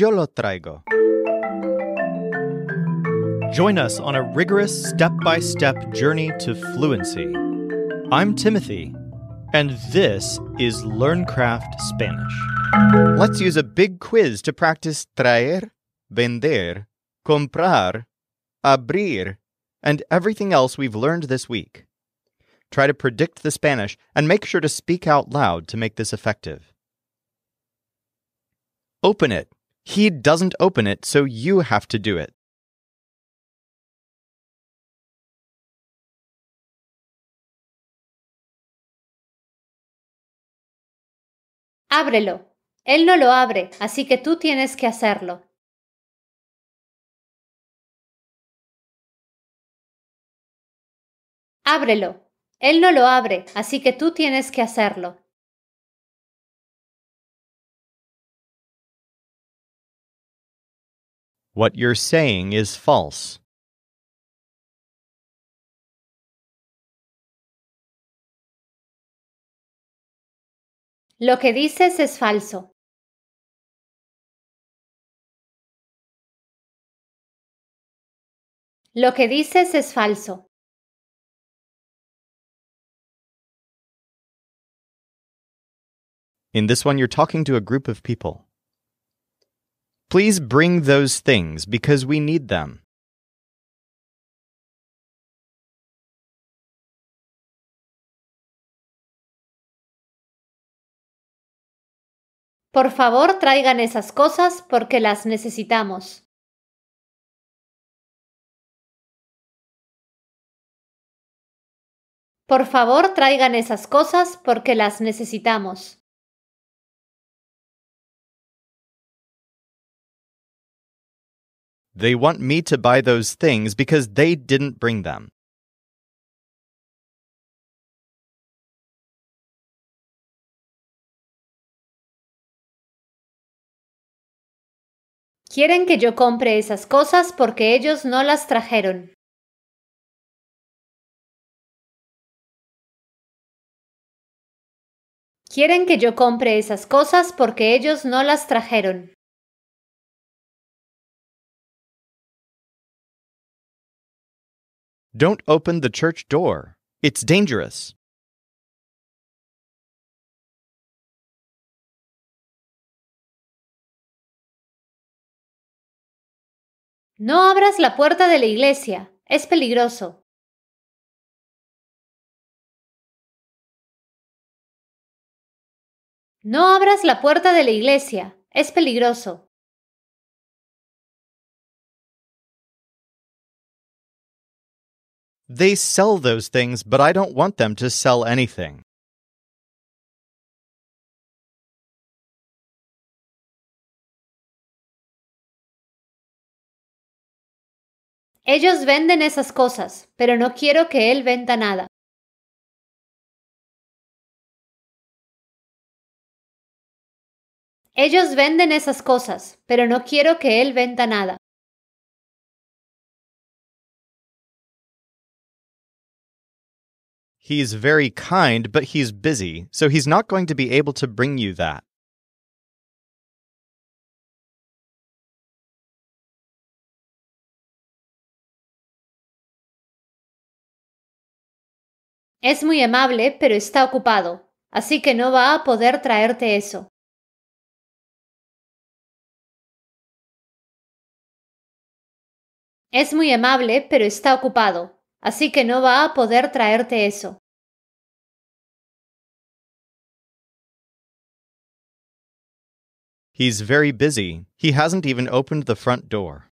lo Traigo. Join us on a rigorous step by step journey to fluency. I'm Timothy, and this is LearnCraft Spanish. Let's use a big quiz to practice traer, vender, comprar, abrir, and everything else we've learned this week. Try to predict the Spanish and make sure to speak out loud to make this effective. Open it. He doesn't open it, so you have to do it. Ábrelo. Él no lo abre, así que tú tienes que hacerlo. Ábrelo. Él no lo abre, así que tú tienes que hacerlo. What you're saying is false. Lo que dices es falso. Lo que dices es falso. In this one, you're talking to a group of people. Please bring those things because we need them. Por favor, traigan esas cosas porque las necesitamos. Por favor, traigan esas cosas porque las necesitamos. They want me to buy those things because they didn't bring them. Quieren que yo compre esas cosas porque ellos no las trajeron. Quieren que yo compre esas cosas porque ellos no las trajeron. Don't open the church door. It's dangerous. No abras la puerta de la iglesia. Es peligroso. No abras la puerta de la iglesia. Es peligroso. They sell those things, but I don't want them to sell anything. Ellos venden esas cosas, pero no quiero que él venda nada. Ellos venden esas cosas, pero no quiero que él venda nada. He's very kind, but he's busy, so he's not going to be able to bring you that. Es muy amable, pero está ocupado, así que no va a poder traerte eso. Es muy amable, pero está ocupado, así que no va a poder traerte eso. He's very busy. He hasn't even opened the front door.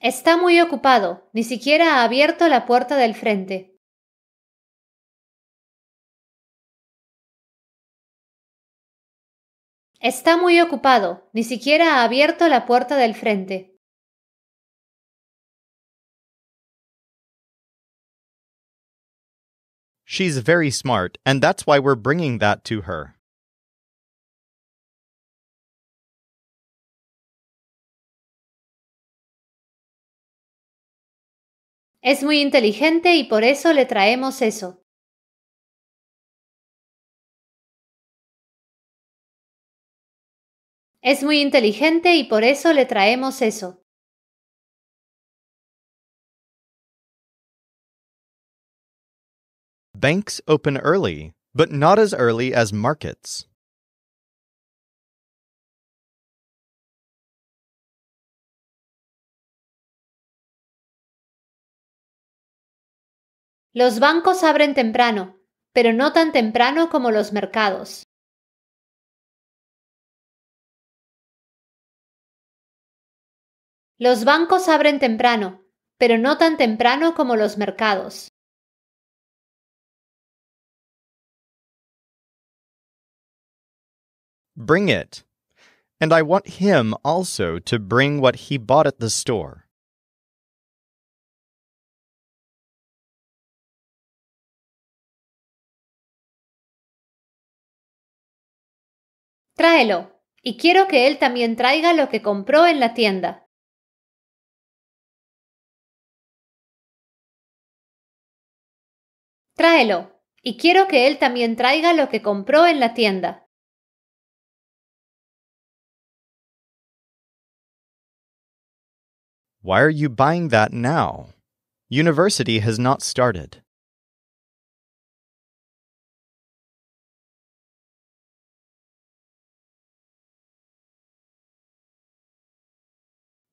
Está muy ocupado. Ni siquiera ha abierto la puerta del frente. Está muy ocupado, ni siquiera ha abierto la puerta del frente. She's very smart, and that's why we're bringing that to her. Es muy inteligente y por eso le traemos eso. Es muy inteligente y por eso le traemos eso. Banks open early, but not as early as markets. Los bancos abren temprano, pero no tan temprano como los mercados. Los bancos abren temprano, pero no tan temprano como los mercados. Bring it. And I want him also to bring what he bought at the store. Tráelo. Y quiero que él también traiga lo que compró en la tienda. Tráelo, y quiero que él también traiga lo que compró en la tienda. Why are you buying that now? University has not started.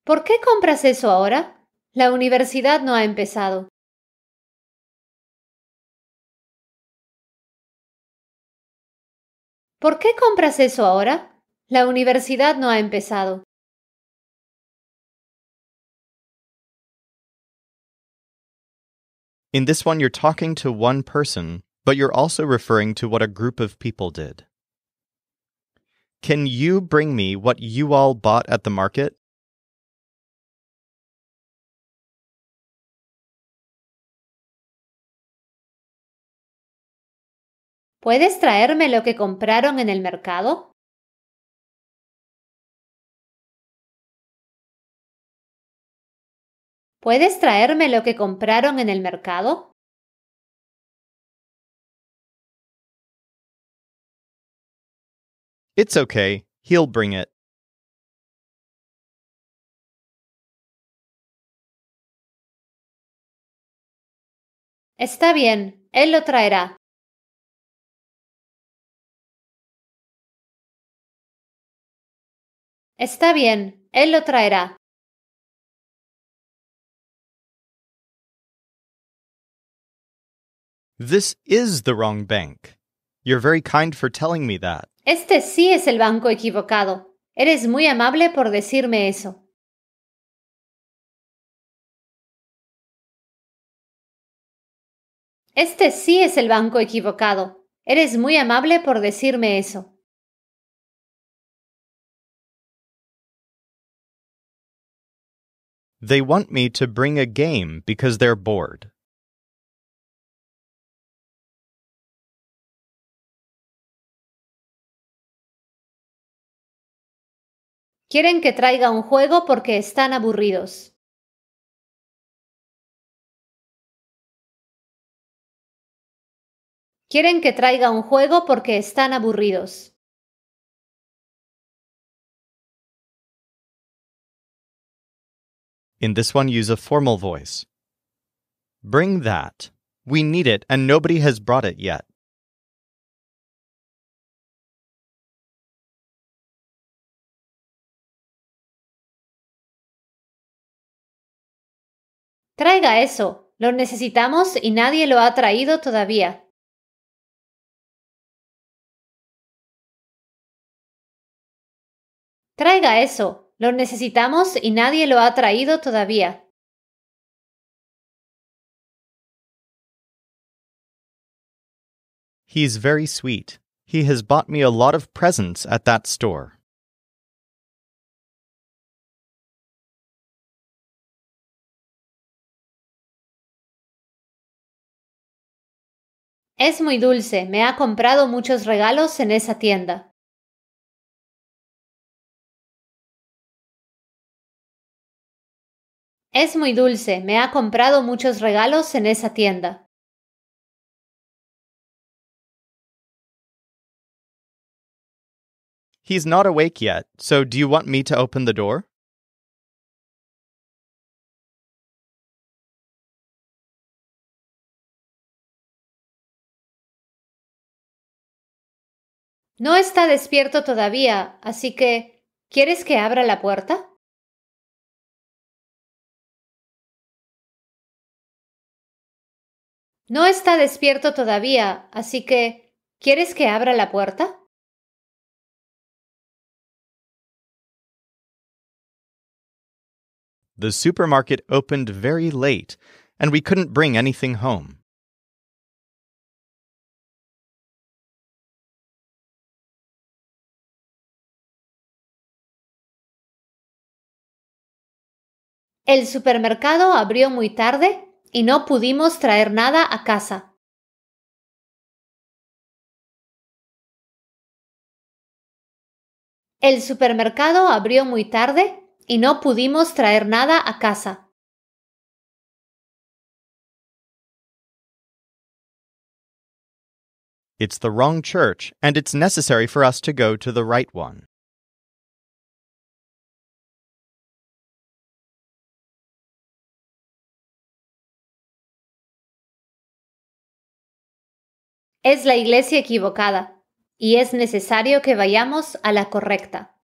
¿Por qué compras eso ahora? La universidad no ha empezado. ¿Por qué compras eso ahora? La universidad no ha empezado. In this one, you're talking to one person, but you're also referring to what a group of people did. Can you bring me what you all bought at the market? ¿Puedes traerme lo que compraron en el mercado? ¿Puedes traerme lo que compraron en el mercado? It's okay, he'll bring it. Está bien, él lo traerá. Está bien, él lo traerá. This is the wrong bank. You're very kind for telling me that. Este sí es el banco equivocado. Eres muy amable por decirme eso. Este sí es el banco equivocado. Eres muy amable por decirme eso. They want me to bring a game because they're bored. Quieren que traiga un juego porque están aburridos. Quieren que traiga un juego porque están aburridos. In this one, use a formal voice. Bring that. We need it, and nobody has brought it yet. Traiga eso. Lo necesitamos y nadie lo ha traído todavía. Traiga eso. Lo necesitamos y nadie lo ha traído todavía. He's very sweet. He has bought me a lot of presents at that store. Es muy dulce. Me ha comprado muchos regalos en esa tienda. Es muy dulce, me ha comprado muchos regalos en esa tienda. He's not awake yet, so do you want me to open the door? No está despierto todavía, así que ¿quieres que abra la puerta? No está despierto todavía, así que ¿quieres que abra la puerta? The supermarket opened very late, and we couldn't bring anything home. El supermercado abrió muy tarde y no pudimos traer nada a casa. El supermercado abrió muy tarde y no pudimos traer nada a casa. It's the wrong church, and it's necessary for us to go to the right one. Es la iglesia equivocada, y es necesario que vayamos a la correcta.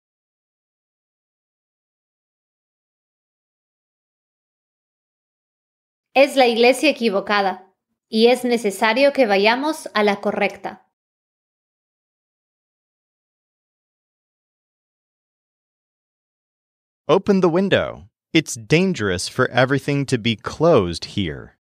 Es la iglesia equivocada, y es necesario que vayamos a la correcta. Open the window. It's dangerous for everything to be closed here.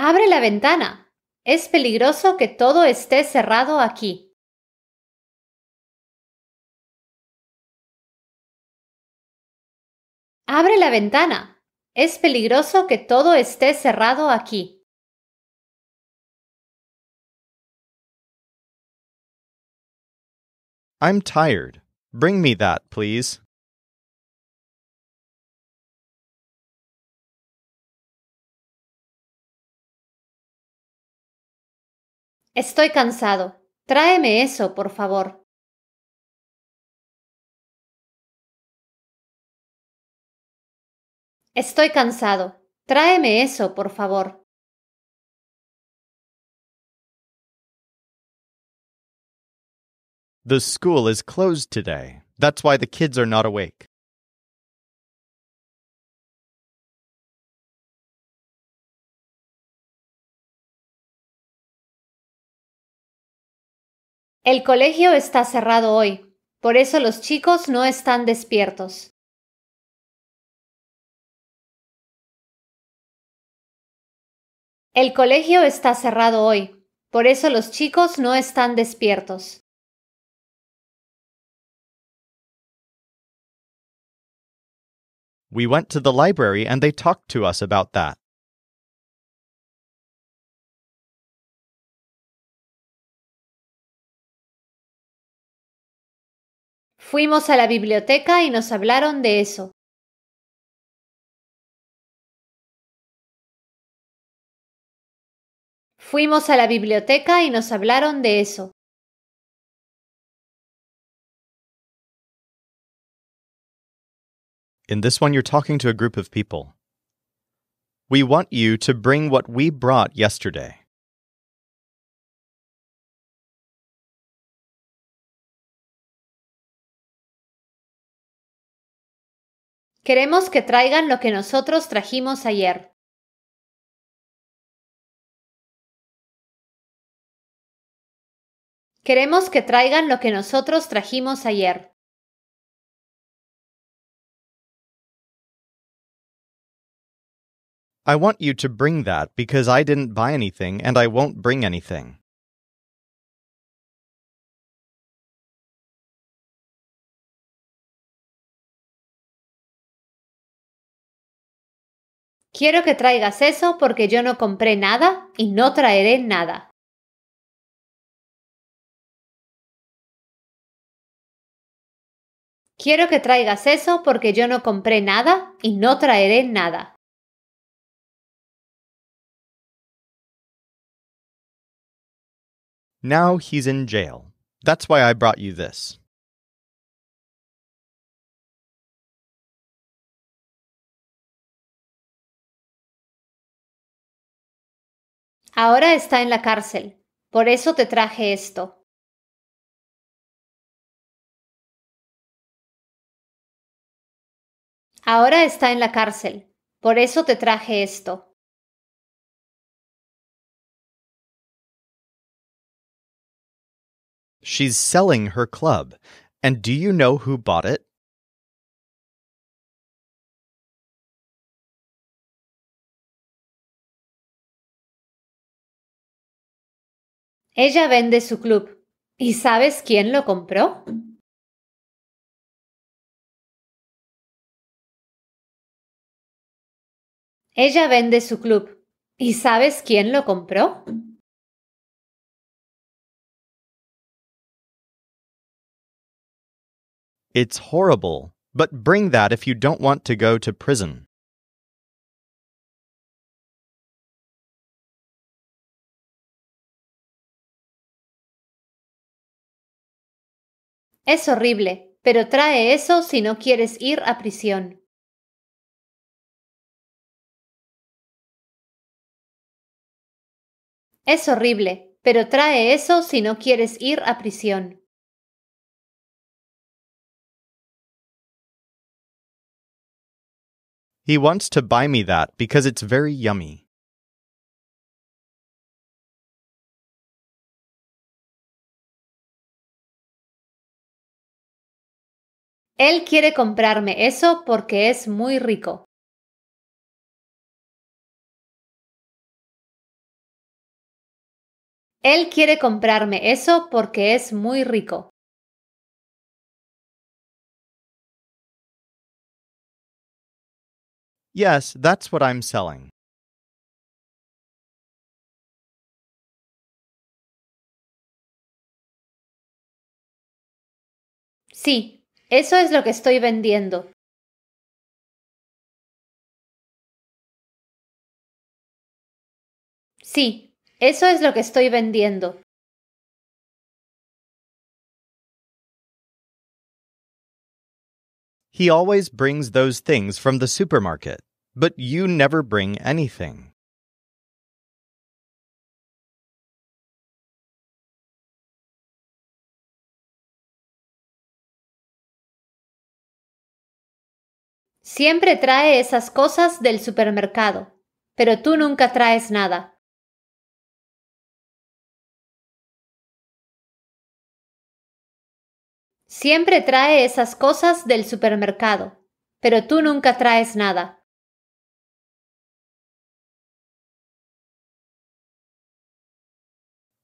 Abre la ventana. Es peligroso que todo esté cerrado aquí. Abre la ventana. Es peligroso que todo esté cerrado aquí. I'm tired. Bring me that, please. Estoy cansado. Tráeme eso, por favor. Estoy cansado. Tráeme eso, por favor. The school is closed today. That's why the kids are not awake. El colegio está cerrado hoy, por eso los chicos no están despiertos. El colegio está cerrado hoy, por eso los chicos no están despiertos. We went to the library and they talked to us about that. Fuimos a la biblioteca y nos hablaron de eso. Fuimos a la biblioteca y nos hablaron de eso. In this one, you're talking to a group of people. We want you to bring what we brought yesterday. Queremos que traigan lo que nosotros trajimos ayer. Queremos que traigan lo que nosotros trajimos ayer. I want you to bring that because I didn't buy anything and I won't bring anything. Quiero que traigas eso porque yo no compré nada y no traeré nada. Quiero que traigas eso porque yo no compré nada y no traeré nada. Now he's in jail. That's why I brought you this. Ahora está en la cárcel. Por eso te traje esto. Ahora está en la cárcel. Por eso te traje esto. She's selling her club. And do you know who bought it? Ella vende su club. ¿Y sabes quién lo compró? Ella vende su club. ¿Y sabes quién lo compró? It's horrible, but bring that if you don't want to go to prison. Es horrible, pero trae eso si no quieres ir a prisión. Es horrible, pero trae eso si no quieres ir a prisión. He wants to buy me that because it's very yummy. Él quiere comprarme eso porque es muy rico. Él quiere comprarme eso porque es muy rico. Yes, that's what I'm selling. Sí, Eso es lo que estoy vendiendo. Sí, eso es lo que estoy vendiendo. He always brings those things from the supermarket, but you never bring anything. Siempre trae esas cosas del supermercado, pero tú nunca traes nada. Siempre trae esas cosas del supermercado, pero tú nunca traes nada.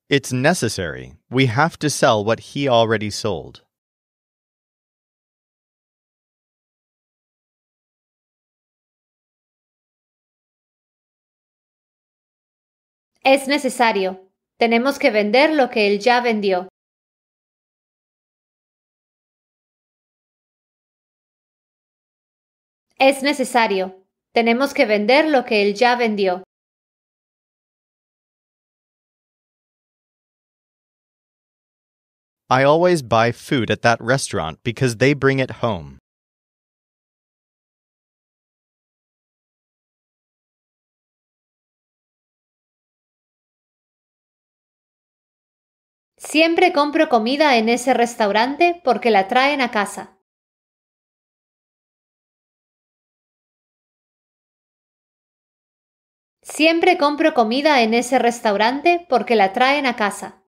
It's necessary. We have to sell what he already sold. Es necesario. Tenemos que vender lo que él ya vendió. Es necesario. Tenemos que vender lo que él ya vendió. I always buy food at that restaurant because they bring it home. Siempre compro comida en ese restaurante porque la traen a casa. Siempre compro comida en ese restaurante porque la traen a casa.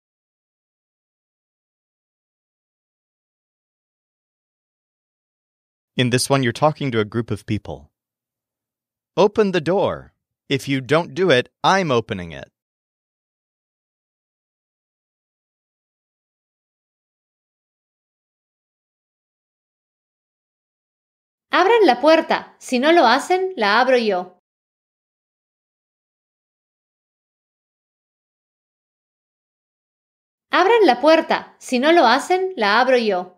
In this one, you're talking to a group of people. Open the door. If you don't do it, I'm opening it. Abran la puerta. Si no lo hacen, la abro yo. Abran la puerta. Si no lo hacen, la abro yo.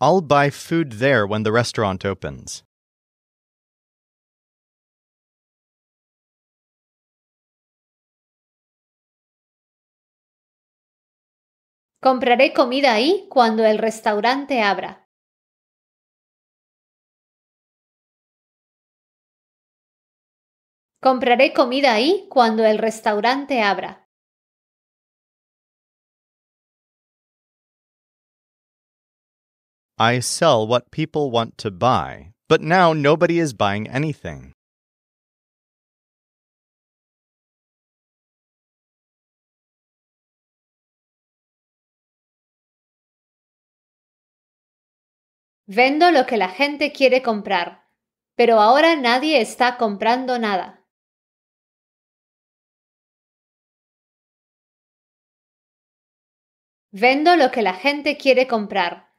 I'll buy food there when the restaurant opens. Compraré comida ahí cuando el restaurante abra. Compraré comida ahí cuando el restaurante abra. I sell what people want to buy, but now nobody is buying anything. Vendo lo que la gente quiere comprar, pero ahora nadie está comprando nada. Vendo lo que la gente quiere comprar,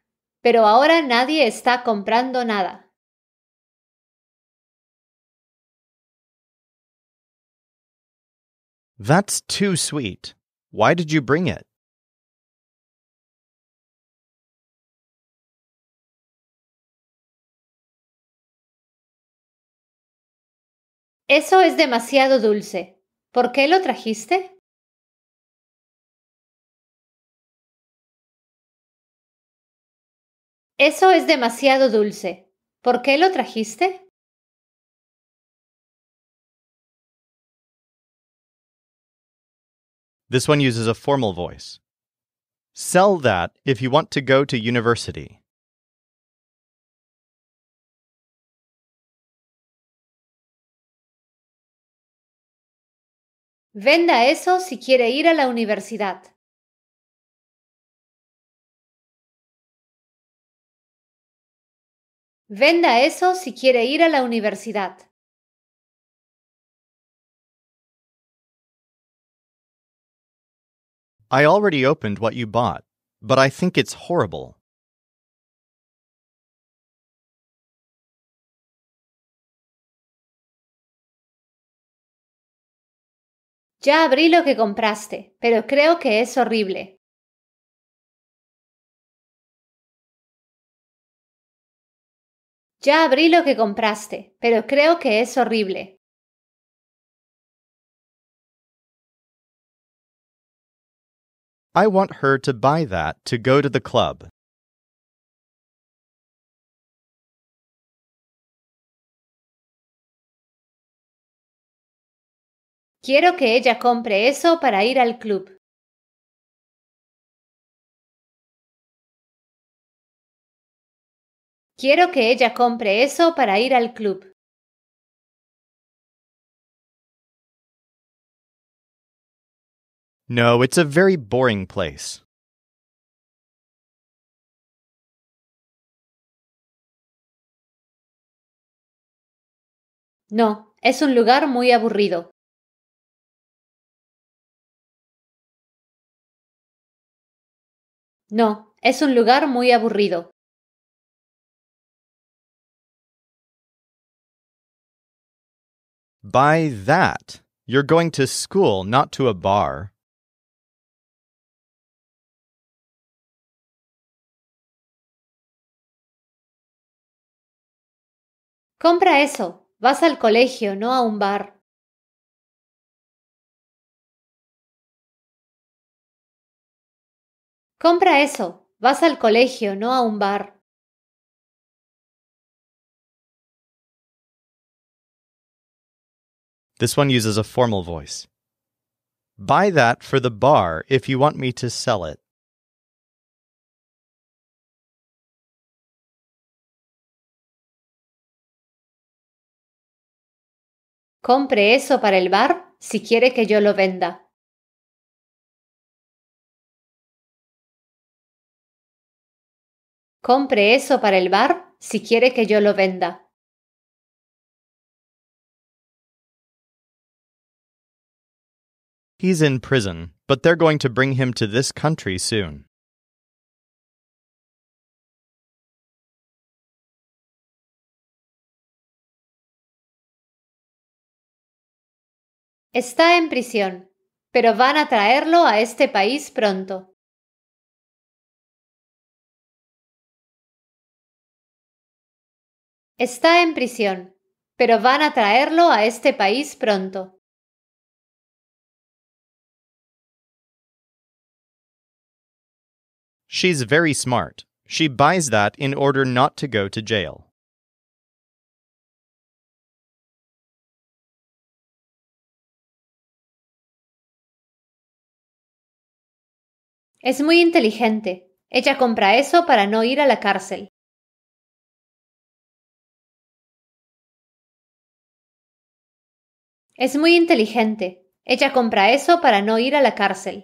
pero ahora nadie está comprando nada. That's too sweet. Why did you bring it? Eso es demasiado dulce. ¿Por qué lo trajiste? Eso es demasiado dulce. ¿Por qué lo trajiste? This one uses a formal voice. Sell that if you want to go to university. Venda eso si quiere ir a la universidad. Venda eso si quiere ir a la universidad. I already opened what you bought, but I think it's horrible. Ya abrí lo que compraste, pero creo que es horrible. Ya abrí lo que compraste, pero creo que es horrible. I want her to buy that to go to the club. Quiero que ella compre eso para ir al club. Quiero que ella compre eso para ir al club. No, it's a very boring place. No, es un lugar muy aburrido. No, es un lugar muy aburrido. By that, you're going to school, not to a bar. Compra eso. Vas al colegio, no a un bar. Compra eso. Vas al colegio, no a un bar. This one uses a formal voice. Buy that for the bar if you want me to sell it. Compre eso para el bar si quiere que yo lo venda. Compre eso para el bar si quiere que yo lo venda. He's in prison, but they're going to bring him to this country soon. Está en prisión, pero van a traerlo a este país pronto. Está en prisión, pero van a traerlo a este país pronto. She's very smart. She buys that in order not to go to jail. Es muy inteligente. Ella compra eso para no ir a la cárcel. Es muy inteligente. Ella compra eso para no ir a la cárcel.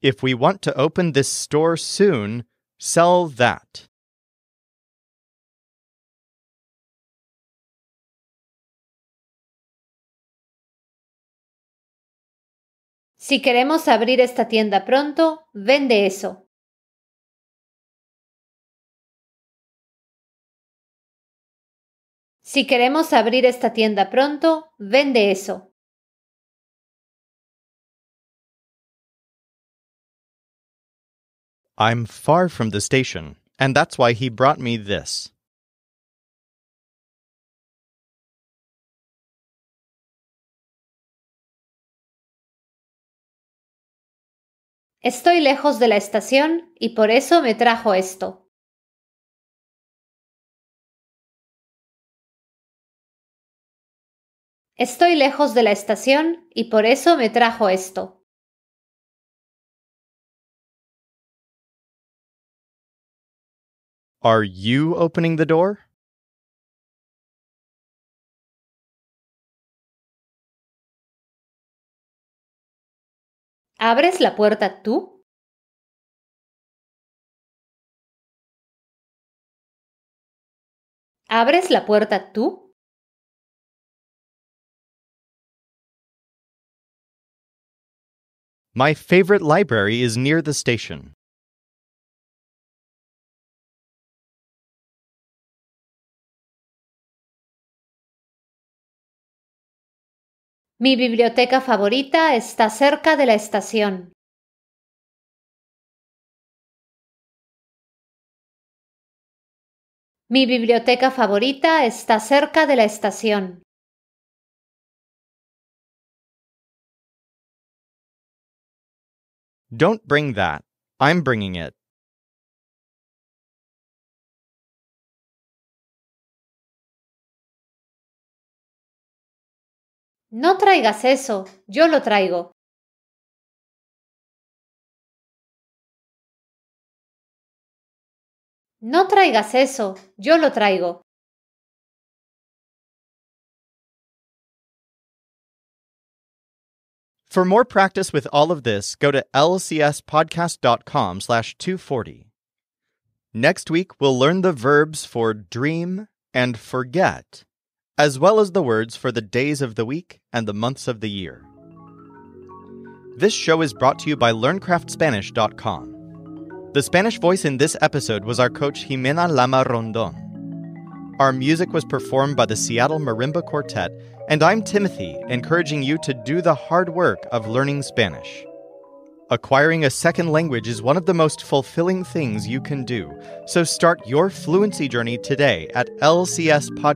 If we want to open store soon, sell that. Si queremos abrir esta tienda pronto, vende eso. Si queremos abrir esta tienda pronto, vende eso. I'm far from the station, and that's why he brought me this. Estoy lejos de la estación y por eso me trajo esto. Estoy lejos de la estación y por eso me trajo esto. Are you opening the door? ¿Abres la puerta tú? ¿Abres la puerta tú? My favorite library is near the station. Mi biblioteca favorita está cerca de la estación. Mi biblioteca favorita está cerca de la estación. Don't bring that. I'm bringing it. No traigas eso, yo lo traigo. No traigas eso, yo lo traigo. For more practice with all of this, go to lcspodcast.com slash 240. Next week, we'll learn the verbs for dream and forget, as well as the words for the days of the week and the months of the year. This show is brought to you by LearnCraftSpanish.com. The Spanish voice in this episode was our coach Jimena Lama Rondon. Our music was performed by the Seattle Marimba Quartet and I'm Timothy, encouraging you to do the hard work of learning Spanish. Acquiring a second language is one of the most fulfilling things you can do, so start your fluency journey today at lcspodcast.com.